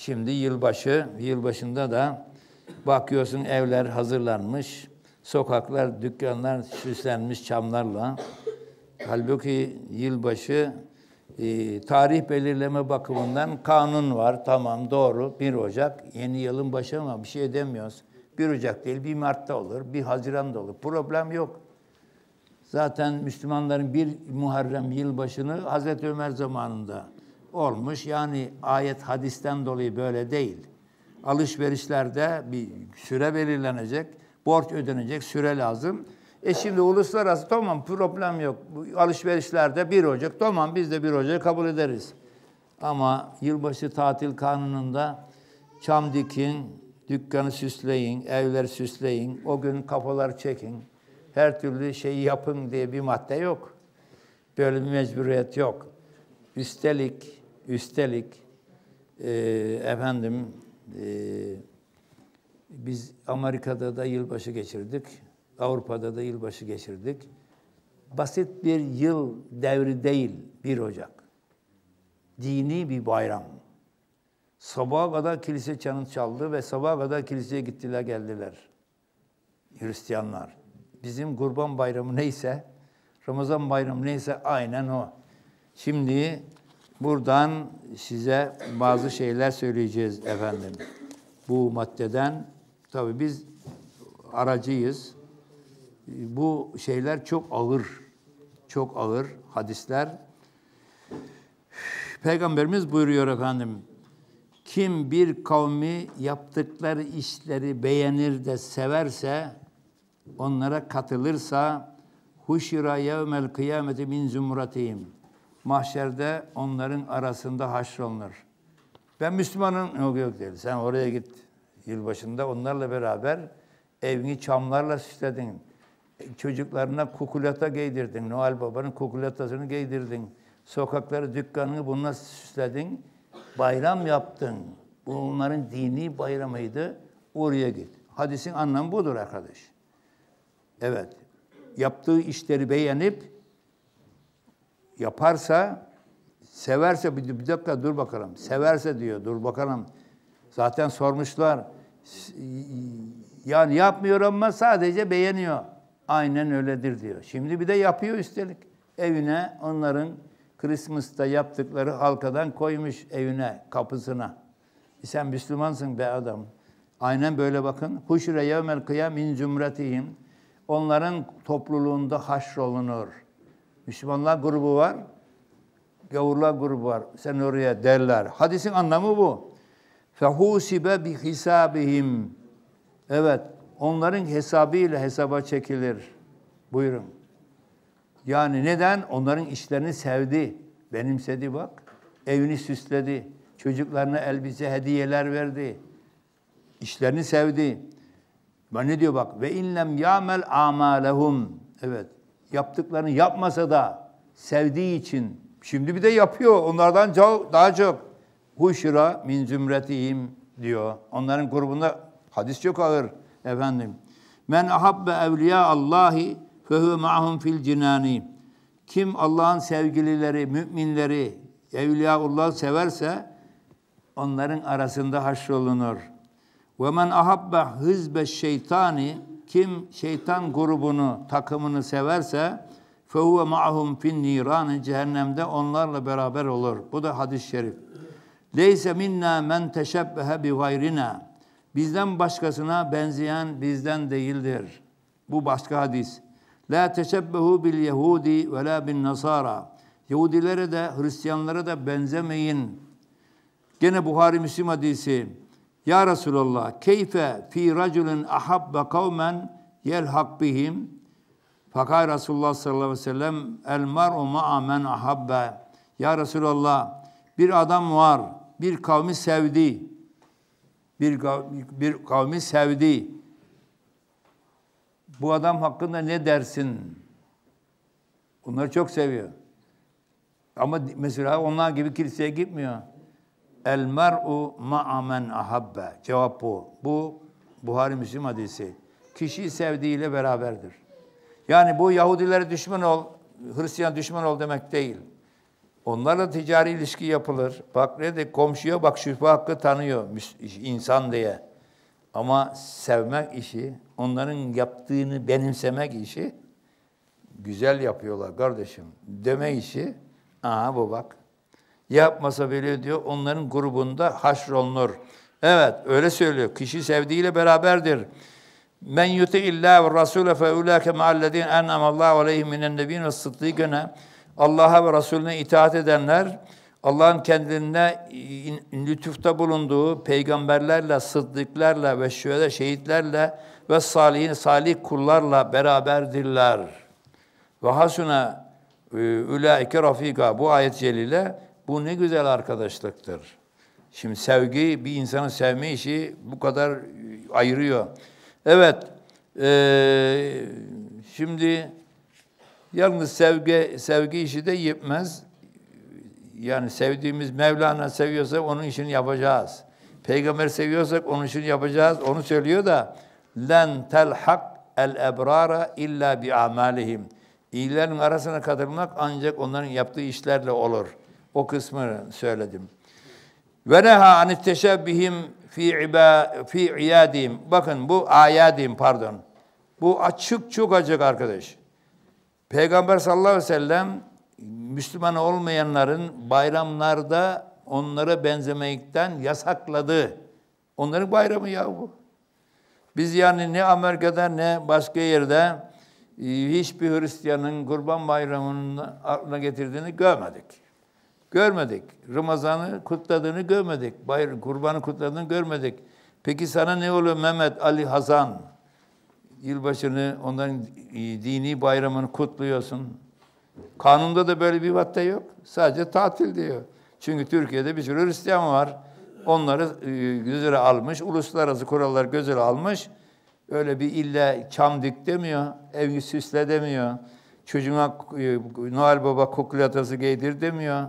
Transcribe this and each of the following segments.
Şimdi yılbaşı, yılbaşında da bakıyorsun evler hazırlanmış, sokaklar, dükkanlar süslenmiş çamlarla. Halbuki yılbaşı e, tarih belirleme bakımından kanun var. Tamam doğru 1 Ocak yeni yılın başı ama bir şey demiyoruz. 1 Ocak değil 1 Mart'ta olur, 1 Haziran'da olur. Problem yok. Zaten Müslümanların bir Muharrem yılbaşını Hazreti Ömer zamanında olmuş. Yani ayet hadisten dolayı böyle değil. Alışverişlerde bir süre belirlenecek, borç ödenecek, süre lazım. E şimdi uluslararası tamam problem yok. Alışverişlerde 1 Ocak tamam biz de 1 Ocak kabul ederiz. Ama yılbaşı tatil kanununda çam dikin, dükkanı süsleyin, evler süsleyin, o gün kafalar çekin, her türlü şeyi yapın diye bir madde yok. Böyle bir mecburiyet yok. Üstelik Üstelik e, efendim e, biz Amerika'da da yılbaşı geçirdik. Avrupa'da da yılbaşı geçirdik. Basit bir yıl devri değil 1 Ocak. Dini bir bayram. Sabaha kadar kilise çanı çaldı ve sabaha kadar kiliseye gittiler geldiler. Hristiyanlar. Bizim kurban bayramı neyse, Ramazan bayramı neyse aynen o. Şimdi Buradan size bazı şeyler söyleyeceğiz efendim. Bu maddeden tabii biz aracıyız. Bu şeyler çok ağır. Çok ağır hadisler. Peygamberimiz buyuruyor efendim. Kim bir kavmi yaptıkları işleri beğenir de severse, onlara katılırsa, huşira yevmel kıyameti min zümratihim.'' Mahşerde onların arasında haşrolunur. Ben Müslümanım. Yok yok dedi. Sen oraya git. Yılbaşında onlarla beraber evini çamlarla süsledin. Çocuklarına kukulata giydirdin. Noel Baba'nın kukulatasını giydirdin. Sokakları, dükkanını bununla süsledin. Bayram yaptın. Bu onların dini bayramıydı. Oraya git. Hadisin anlamı budur arkadaş. Evet. Yaptığı işleri beğenip yaparsa, severse bir, dakika dur bakalım. Severse diyor dur bakalım. Zaten sormuşlar. Yani yapmıyor ama sadece beğeniyor. Aynen öyledir diyor. Şimdi bir de yapıyor üstelik. Evine onların Christmas'ta yaptıkları halkadan koymuş evine, kapısına. E sen Müslümansın be adam. Aynen böyle bakın. Huşre yevmel kıyam min cümretihim. Onların topluluğunda haşrolunur. Müslümanlar grubu var, gavurlar grubu var. Sen oraya derler. Hadisin anlamı bu. Fehusibe bi hisabihim. Evet, onların hesabıyla hesaba çekilir. Buyurun. Yani neden? Onların işlerini sevdi, benimsedi bak. Evini süsledi, çocuklarına elbise, hediyeler verdi. İşlerini sevdi. Ben ne diyor bak? Ve inlem yamel amalehum. Evet yaptıklarını yapmasa da sevdiği için şimdi bir de yapıyor. Onlardan daha çok huşra min zümretihim diyor. Onların grubunda hadis çok ağır efendim. Men ahabbe evliya Allahi fehu ma'hum fil cinani. Kim Allah'ın sevgilileri, müminleri, evliyaullah severse onların arasında haşrolunur. Ve men ahabbe hizbe şeytani kim şeytan grubunu, takımını severse fehuve ma'hum fin niran cehennemde onlarla beraber olur. Bu da hadis-i şerif. Leyse minna men teşebbehe bi Bizden başkasına benzeyen bizden değildir. Bu başka hadis. La teşebbehu bil yehudi ve la bin nasara. Yahudilere de Hristiyanlara da benzemeyin. Gene Buhari Müslim hadisi. Ya Resulallah keyfe fi raculun ahabbe kavmen yelhak bihim Fakat Resulullah sallallahu aleyhi ve sellem el mar'u ma'a men ahabbe Ya Resulallah bir adam var bir kavmi sevdi bir, bir kavmi sevdi bu adam hakkında ne dersin? Onları çok seviyor. Ama mesela onlar gibi kiliseye gitmiyor. El mer'u ma'a men ahabbe. Cevap bu. Bu Buhari Müslim hadisi. Kişi sevdiğiyle beraberdir. Yani bu Yahudilere düşman ol, Hristiyan düşman ol demek değil. Onlarla ticari ilişki yapılır. Bak ne de komşuya bak şüphe hakkı tanıyor insan diye. Ama sevmek işi, onların yaptığını benimsemek işi güzel yapıyorlar kardeşim deme işi. Aha bu bak Yapmasa bile diyor onların grubunda haşrolunur. Evet öyle söylüyor. Kişi sevdiğiyle beraberdir. Men yuti illa ve rasule fe ulake ma'allezine en'amallahu aleyhim minen nebiyyin ve sıddıkine. Allah'a ve Resulüne itaat edenler Allah'ın kendilerine lütufta bulunduğu peygamberlerle, sıddıklarla ve şöyle şehitlerle ve salih salih kullarla beraberdirler. Ve hasuna e, ulaike rafika bu ayet celile bu ne güzel arkadaşlıktır. Şimdi sevgi, bir insanı sevme işi bu kadar e, ayırıyor. Evet, ee, şimdi yalnız sevgi, sevgi işi de yetmez. Yani sevdiğimiz Mevlana seviyorsa onun işini yapacağız. Peygamber seviyorsak onun işini yapacağız. Onu söylüyor da len hak el ebrara illa bi amalihim. İyilerin arasına katılmak ancak onların yaptığı işlerle olur.'' O kısmını söyledim. Ve neha anit teşebbihim fi iba fi iyadim. Bakın bu ayadim pardon. Bu açık çok açık arkadaş. Peygamber sallallahu aleyhi ve sellem Müslüman olmayanların bayramlarda onlara benzemekten yasakladı. Onların bayramı ya bu. Biz yani ne Amerika'da ne başka yerde e, hiçbir Hristiyanın kurban bayramının aklına getirdiğini görmedik. Görmedik. Ramazan'ı kutladığını görmedik. Bayır, kurbanı kutladığını görmedik. Peki sana ne oluyor Mehmet Ali Hazan? Yılbaşını, onların dini bayramını kutluyorsun. Kanunda da böyle bir madde yok. Sadece tatil diyor. Çünkü Türkiye'de bir sürü Hristiyan var. Onları e, gözüne almış, uluslararası kurallar gözüne almış. Öyle bir illa çam dik demiyor, evi süsle demiyor. Çocuğuna e, Noel Baba kokulatası giydir demiyor.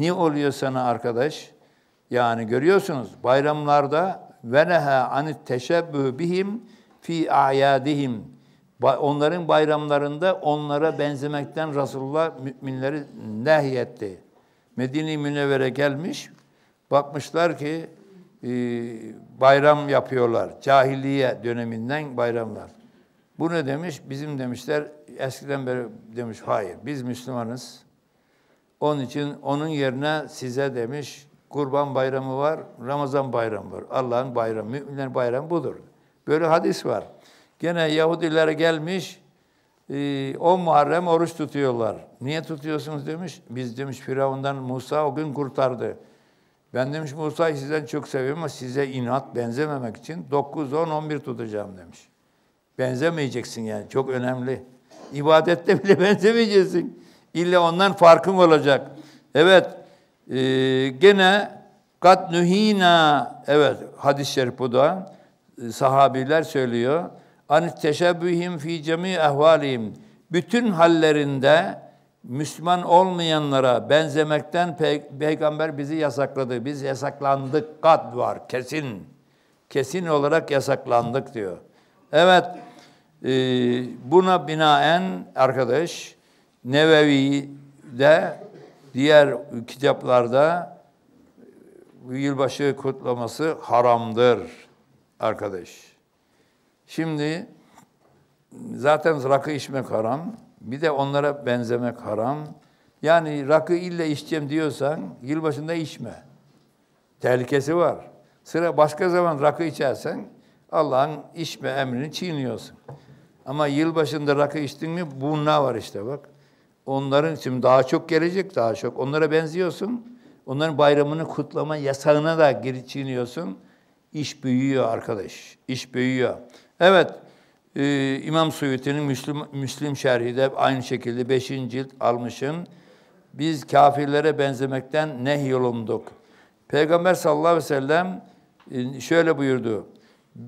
Ne oluyor sana arkadaş? Yani görüyorsunuz bayramlarda ve neha anit teşebbühü bihim fi ayadihim. Onların bayramlarında onlara benzemekten Resulullah müminleri nehyetti. Medine-i Münevvere gelmiş, bakmışlar ki e, bayram yapıyorlar. Cahiliye döneminden bayramlar. Bu ne demiş? Bizim demişler, eskiden beri demiş, hayır biz Müslümanız. Onun için onun yerine size demiş Kurban Bayramı var, Ramazan Bayramı var. Allah'ın bayramı, müminlerin bayramı budur. Böyle hadis var. Gene Yahudilere gelmiş, e, on Muharrem oruç tutuyorlar. Niye tutuyorsunuz demiş. Biz demiş Firavun'dan Musa o gün kurtardı. Ben demiş Musa'yı sizden çok seviyorum ama size inat benzememek için 9, 10, 11 tutacağım demiş. Benzemeyeceksin yani çok önemli. İbadette bile benzemeyeceksin. İlla ondan farkım olacak. Evet. E, gene kat nuhina evet hadis-i şerif bu da e, sahabiler söylüyor. An teşebbühim fi cemi ehvalihim. Bütün hallerinde Müslüman olmayanlara benzemekten pe- peygamber bizi yasakladı. Biz yasaklandık. Kat var kesin. Kesin olarak yasaklandık diyor. Evet. E, buna binaen arkadaş Nevevi'de diğer kitaplarda yılbaşı kutlaması haramdır arkadaş. Şimdi zaten rakı içmek haram. Bir de onlara benzemek haram. Yani rakı ille içeceğim diyorsan yılbaşında içme. Tehlikesi var. Sıra başka zaman rakı içersen Allah'ın içme emrini çiğniyorsun. Ama yılbaşında rakı içtin mi bununla var işte bak. Onların şimdi daha çok gelecek daha çok. Onlara benziyorsun. Onların bayramını kutlama yasağına da geri İş büyüyor arkadaş. İş büyüyor. Evet. Ee, İmam Suyuti'nin Müslim, Müslim şerhi de aynı şekilde 5. cilt almışın. Biz kafirlere benzemekten nehyolunduk. Peygamber sallallahu aleyhi ve sellem e, şöyle buyurdu.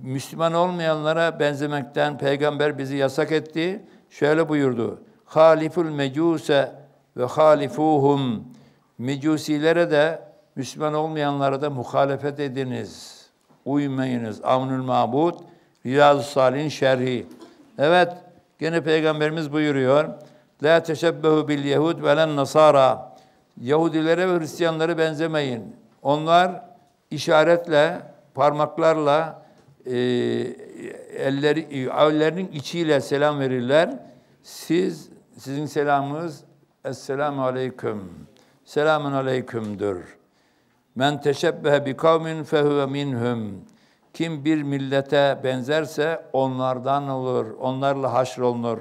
Müslüman olmayanlara benzemekten peygamber bizi yasak etti. Şöyle buyurdu haliful mecuse ve halifuhum mecusilere de Müslüman olmayanlara da muhalefet ediniz. Uymayınız. Amnül Mabud Riyaz-ı Salih'in şerhi. Evet, gene Peygamberimiz buyuruyor. La teşebbehu bil yehud ve len nasara. Yahudilere ve Hristiyanlara benzemeyin. Onlar işaretle, parmaklarla, e, elleri, ellerinin içiyle selam verirler. Siz sizin selamınız Esselamu Aleyküm. Selamun Aleyküm'dür. Men teşebbehe bi kavmin fehüve minhum. Kim bir millete benzerse onlardan olur, onlarla haşrolunur.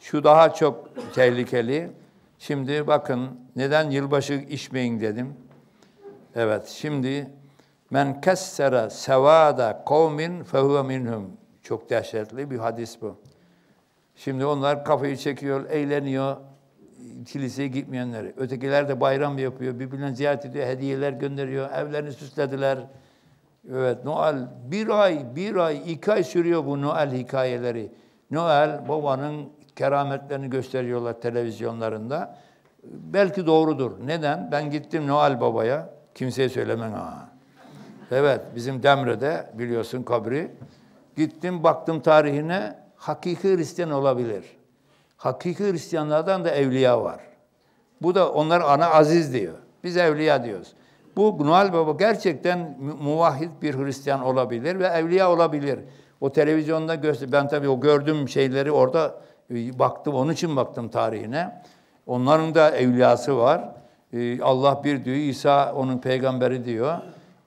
Şu daha çok tehlikeli. Şimdi bakın neden yılbaşı içmeyin dedim. Evet şimdi men kessere sevada kavmin fehüve minhum. Çok dehşetli bir hadis bu. Şimdi onlar kafayı çekiyor, eğleniyor kiliseye gitmeyenleri. Ötekiler de bayram yapıyor, birbirine ziyaret ediyor, hediyeler gönderiyor, evlerini süslediler. Evet, Noel bir ay, bir ay, iki ay sürüyor bu Noel hikayeleri. Noel babanın kerametlerini gösteriyorlar televizyonlarında. Belki doğrudur. Neden? Ben gittim Noel Baba'ya. Kimseye söylemem ha. Evet, bizim Demre'de biliyorsun kabri. Gittim baktım tarihine hakiki Hristiyan olabilir. Hakiki Hristiyanlardan da evliya var. Bu da onlar ana aziz diyor. Biz evliya diyoruz. Bu Noel Baba gerçekten muvahhid bir Hristiyan olabilir ve evliya olabilir. O televizyonda göster ben tabii o gördüğüm şeyleri orada e, baktım. Onun için baktım tarihine. Onların da evliyası var. E, Allah bir diyor, İsa onun peygamberi diyor.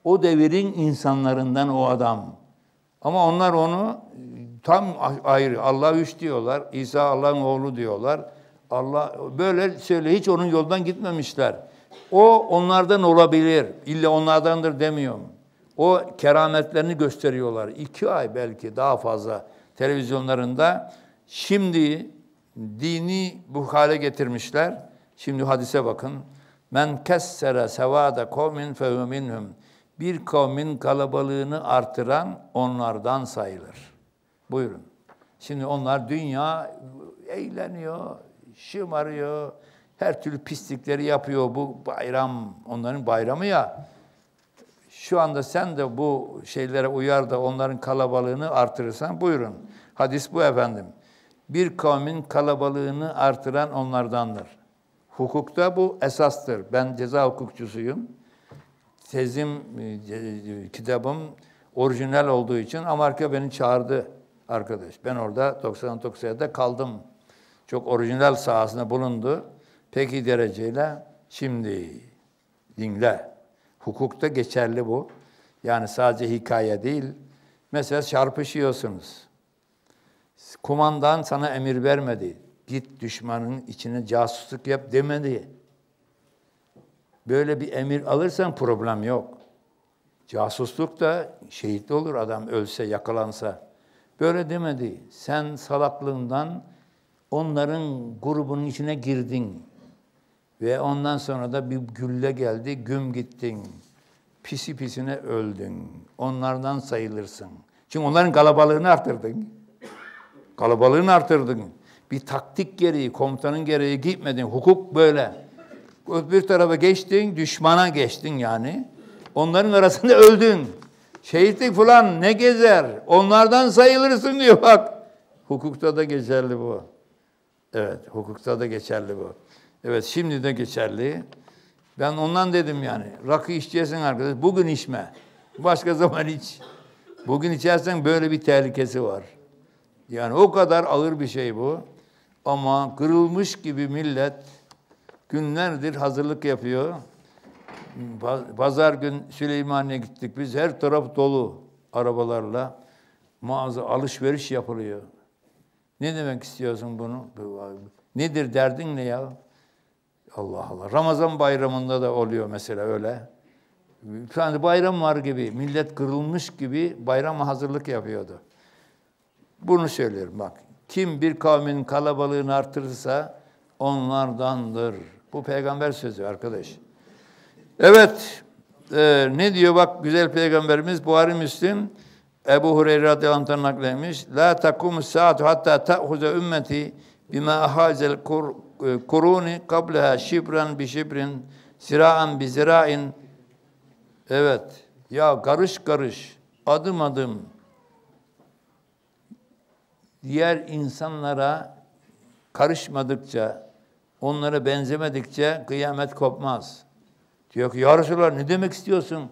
O devirin insanlarından o adam. Ama onlar onu tam ayrı. Allah üç diyorlar. İsa Allah'ın oğlu diyorlar. Allah böyle söyle hiç onun yoldan gitmemişler. O onlardan olabilir. İlla onlardandır demiyorum. O kerametlerini gösteriyorlar. İki ay belki daha fazla televizyonlarında. Şimdi dini bu hale getirmişler. Şimdi hadise bakın. Men kessere sevada kavmin fevminhum. Bir kavmin kalabalığını artıran onlardan sayılır. Buyurun. Şimdi onlar dünya eğleniyor, şımarıyor, her türlü pislikleri yapıyor. Bu bayram, onların bayramı ya. Şu anda sen de bu şeylere uyar da onların kalabalığını artırırsan buyurun. Hadis bu efendim. Bir kavmin kalabalığını artıran onlardandır. Hukukta bu esastır. Ben ceza hukukçusuyum. Tezim, e, kitabım orijinal olduğu için Amerika beni çağırdı arkadaş. Ben orada 99'da kaldım. Çok orijinal sahasında bulundu. Peki dereceyle şimdi dinle. Hukukta geçerli bu. Yani sadece hikaye değil. Mesela çarpışıyorsunuz. Kumandan sana emir vermedi. Git düşmanın içine casusluk yap demedi. Böyle bir emir alırsan problem yok. Casusluk da şehit olur adam ölse, yakalansa. Böyle demedi. Sen salaklığından onların grubunun içine girdin. Ve ondan sonra da bir gülle geldi, güm gittin. Pisi pisine öldün. Onlardan sayılırsın. Çünkü onların kalabalığını artırdın. Kalabalığını artırdın. Bir taktik gereği, komutanın gereği gitmedin. Hukuk böyle. Öbür tarafa geçtin, düşmana geçtin yani. Onların arasında öldün. Şehitlik falan ne gezer? Onlardan sayılırsın diyor bak. Hukukta da geçerli bu. Evet, hukukta da geçerli bu. Evet, şimdi de geçerli. Ben ondan dedim yani. Rakı içeceksin arkadaş, bugün içme. Başka zaman iç. Bugün içersen böyle bir tehlikesi var. Yani o kadar ağır bir şey bu. Ama kırılmış gibi millet günlerdir hazırlık yapıyor. Pazar gün Süleymaniye gittik. Biz her taraf dolu arabalarla. Mağaza alışveriş yapılıyor. Ne demek istiyorsun bunu? Nedir derdin ne ya? Allah Allah. Ramazan bayramında da oluyor mesela öyle. Yani bayram var gibi, millet kırılmış gibi bayrama hazırlık yapıyordu. Bunu söylüyorum bak. Kim bir kavmin kalabalığını artırırsa onlardandır. Bu peygamber sözü arkadaş. Evet, e, ne diyor bak güzel peygamberimiz Buhari Müslim Ebu Hureyre radıyallahu anh nakletmiş. La takum saat, hatta ta'huza ümmeti bima ahazel kur, e, kuruni kableha şibran bi şibrin siraan bi zirain Evet. Ya karış karış, adım adım diğer insanlara karışmadıkça, onlara benzemedikçe kıyamet kopmaz. Diyor ki ya Resulallah ne demek istiyorsun?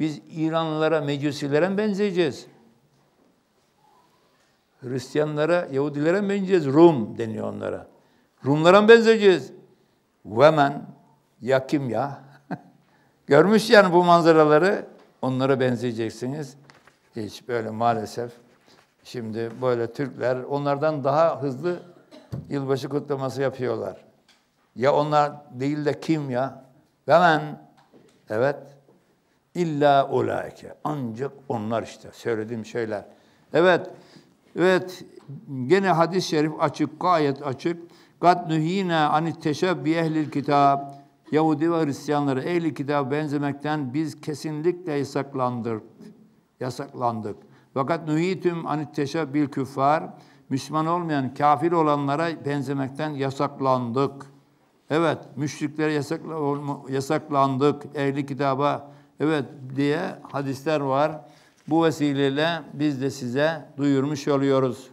Biz İranlılara, Mecusilere mi benzeyeceğiz? Hristiyanlara, Yahudilere mi benzeyeceğiz? Rum deniyor onlara. Rumlara mı benzeyeceğiz? Vemen, kim ya. Görmüş yani bu manzaraları. Onlara benzeyeceksiniz. Hiç böyle maalesef. Şimdi böyle Türkler onlardan daha hızlı yılbaşı kutlaması yapıyorlar. Ya onlar değil de kim ya? Hemen evet illa ulaike ancak onlar işte söylediğim şeyler. Evet evet gene hadis-i şerif açık gayet açık. Kad nuhine anit teşebbi ehlil kitab. Yahudi ve Hristiyanları ehli kitap benzemekten biz kesinlikle yasaklandık. Yasaklandık. Fakat nuhitüm anit teşebbil küffar. Müslüman olmayan kafir olanlara benzemekten yasaklandık. Evet, müşriklere yasakla, yasaklandık, ehli kitaba evet diye hadisler var. Bu vesileyle biz de size duyurmuş oluyoruz.